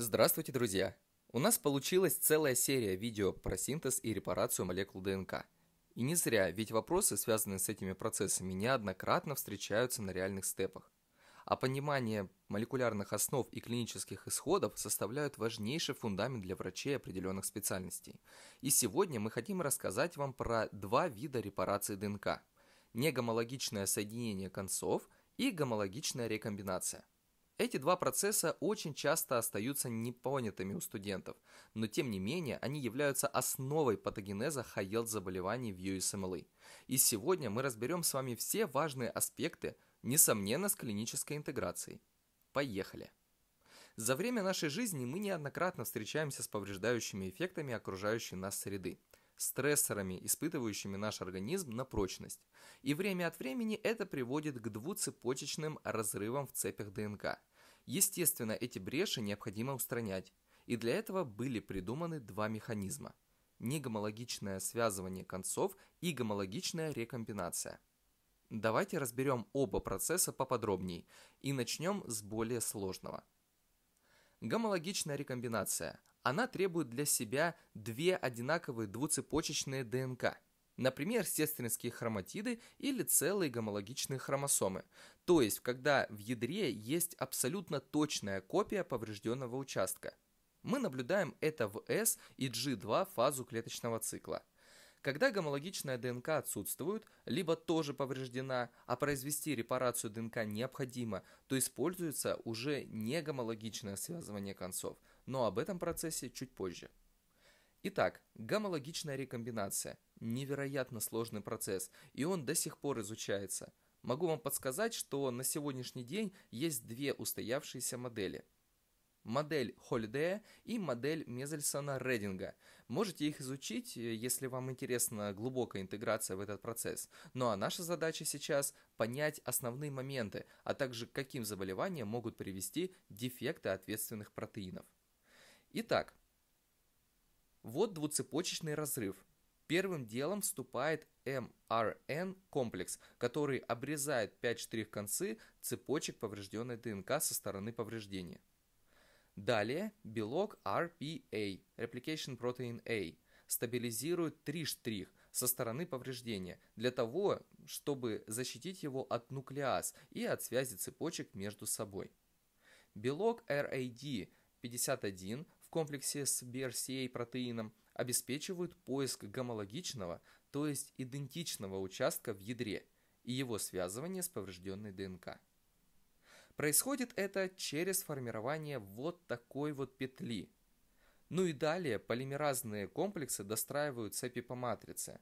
Здравствуйте, друзья! У нас получилась целая серия видео про синтез и репарацию молекул ДНК. И не зря, ведь вопросы, связанные с этими процессами, неоднократно встречаются на реальных степах. А понимание молекулярных основ и клинических исходов составляют важнейший фундамент для врачей определенных специальностей. И сегодня мы хотим рассказать вам про два вида репарации ДНК – негомологичное соединение концов и гомологичная рекомбинация – эти два процесса очень часто остаются непонятыми у студентов, но тем не менее они являются основой патогенеза Хайелд-заболеваний в USMLE. Эм И сегодня мы разберем с вами все важные аспекты, несомненно, с клинической интеграцией. Поехали! За время нашей жизни мы неоднократно встречаемся с повреждающими эффектами окружающей нас среды стрессорами, испытывающими наш организм на прочность. И время от времени это приводит к двуцепочечным разрывам в цепях ДНК – Естественно, эти бреши необходимо устранять, и для этого были придуманы два механизма – негомологичное связывание концов и гомологичная рекомбинация. Давайте разберем оба процесса поподробнее и начнем с более сложного. Гомологичная рекомбинация. Она требует для себя две одинаковые двуцепочечные ДНК – например, сестринские хроматиды или целые гомологичные хромосомы, то есть когда в ядре есть абсолютно точная копия поврежденного участка. Мы наблюдаем это в S и G2 фазу клеточного цикла. Когда гомологичная ДНК отсутствует, либо тоже повреждена, а произвести репарацию ДНК необходимо, то используется уже не гомологичное связывание концов, но об этом процессе чуть позже. Итак, гомологичная рекомбинация – невероятно сложный процесс, и он до сих пор изучается. Могу вам подсказать, что на сегодняшний день есть две устоявшиеся модели. Модель Холидея и модель Мезельсона Рединга. Можете их изучить, э, если вам интересна глубокая интеграция в этот процесс. Ну а наша задача сейчас понять основные моменты, а также к каким заболеваниям могут привести дефекты ответственных протеинов. Итак, вот двуцепочечный разрыв – Первым делом вступает MRN-комплекс, который обрезает 5 штрих-концы цепочек поврежденной ДНК со стороны повреждения. Далее белок RPA, Replication Protein A, стабилизирует 3 штрих со стороны повреждения для того, чтобы защитить его от нуклеаз и от связи цепочек между собой. Белок RAD 51 в комплексе с BRCA протеином – обеспечивают поиск гомологичного, то есть идентичного участка в ядре и его связывание с поврежденной ДНК. Происходит это через формирование вот такой вот петли. Ну и далее полимеразные комплексы достраивают цепи по матрице.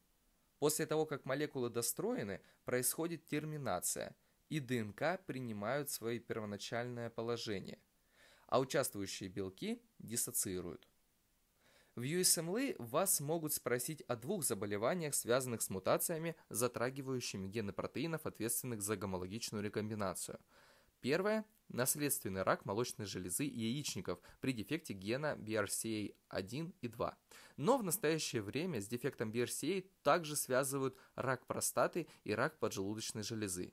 После того, как молекулы достроены, происходит терминация, и ДНК принимают свое первоначальное положение, а участвующие белки диссоциируют. В USMLE эм вас могут спросить о двух заболеваниях, связанных с мутациями, затрагивающими гены протеинов, ответственных за гомологичную рекомбинацию. Первое – наследственный рак молочной железы и яичников при дефекте гена BRCA1 и 2. Но в настоящее время с дефектом BRCA также связывают рак простаты и рак поджелудочной железы.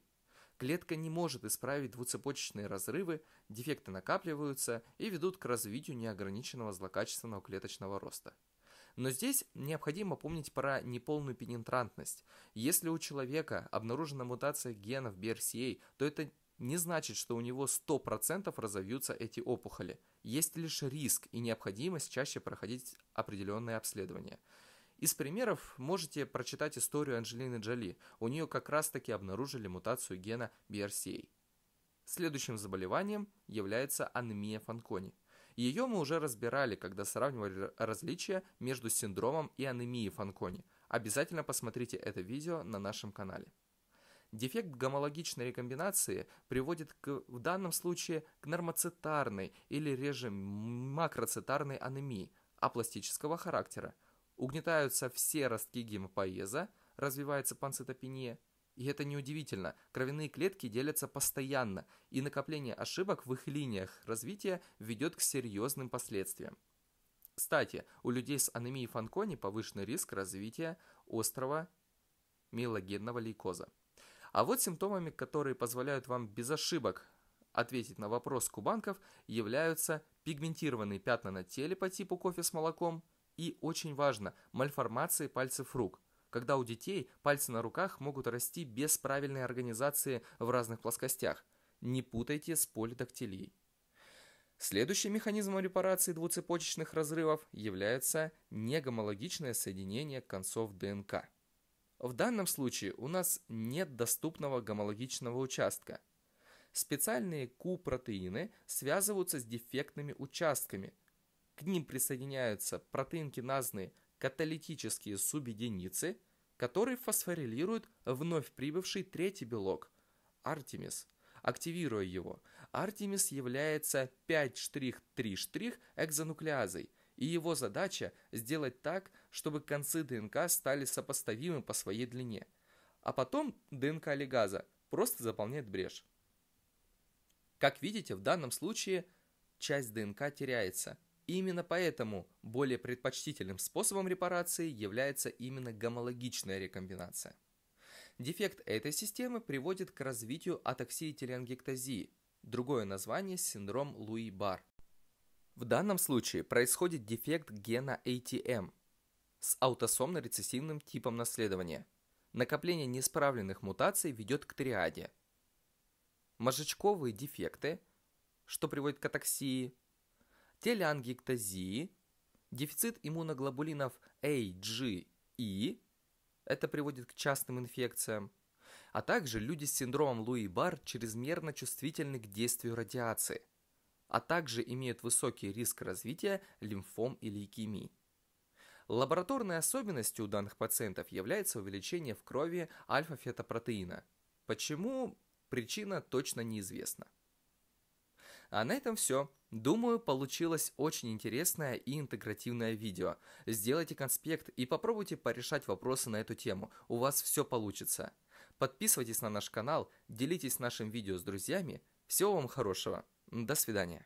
Клетка не может исправить двуцепочечные разрывы, дефекты накапливаются и ведут к развитию неограниченного злокачественного клеточного роста. Но здесь необходимо помнить про неполную пенетрантность. Если у человека обнаружена мутация генов BRCA, то это не значит, что у него 100% разовьются эти опухоли. Есть лишь риск и необходимость чаще проходить определенные обследования. Из примеров можете прочитать историю Анджелины Джоли. У нее как раз-таки обнаружили мутацию гена BRCA. Следующим заболеванием является анемия Фанкони. Ее мы уже разбирали, когда сравнивали различия между синдромом и анемией Фанкони. Обязательно посмотрите это видео на нашем канале. Дефект гомологичной рекомбинации приводит к, в данном случае к нормоцитарной или реже макроцитарной анемии апластического характера – Угнетаются все ростки гемопоэза, развивается панцитопения. И это неудивительно, кровяные клетки делятся постоянно, и накопление ошибок в их линиях развития ведет к серьезным последствиям. Кстати, у людей с анемией Фанкони повышенный риск развития острого милогенного лейкоза. А вот симптомами, которые позволяют вам без ошибок ответить на вопрос кубанков, являются пигментированные пятна на теле по типу кофе с молоком – и очень важно, мальформации пальцев рук, когда у детей пальцы на руках могут расти без правильной организации в разных плоскостях. Не путайте с полидактилией. Следующим механизмом репарации двуцепочечных разрывов является негомологичное соединение концов ДНК. В данном случае у нас нет доступного гомологичного участка. Специальные Q-протеины связываются с дефектными участками – к ним присоединяются протеинкиназные каталитические субъединицы, которые фосфорилируют вновь прибывший третий белок – артемис, активируя его. Артемис является 5'3' экзонуклеазой, и его задача – сделать так, чтобы концы ДНК стали сопоставимы по своей длине. А потом ДНК лигаза просто заполняет брешь. Как видите, в данном случае часть ДНК теряется – Именно поэтому более предпочтительным способом репарации является именно гомологичная рекомбинация. Дефект этой системы приводит к развитию атаксии теленгектазии, другое название – синдром Луи-Бар. В данном случае происходит дефект гена ATM с аутосомно-рецессивным типом наследования. Накопление неисправленных мутаций ведет к триаде. Мозжечковые дефекты, что приводит к атаксии – телеангиектазии, дефицит иммуноглобулинов A, G, E, это приводит к частным инфекциям, а также люди с синдромом Луи-Бар чрезмерно чувствительны к действию радиации, а также имеют высокий риск развития лимфом и лейкемии. Лабораторной особенностью у данных пациентов является увеличение в крови альфа-фетопротеина. Почему? Причина точно неизвестна. А на этом все. Думаю, получилось очень интересное и интегративное видео. Сделайте конспект и попробуйте порешать вопросы на эту тему. У вас все получится. Подписывайтесь на наш канал, делитесь нашим видео с друзьями. Всего вам хорошего. До свидания.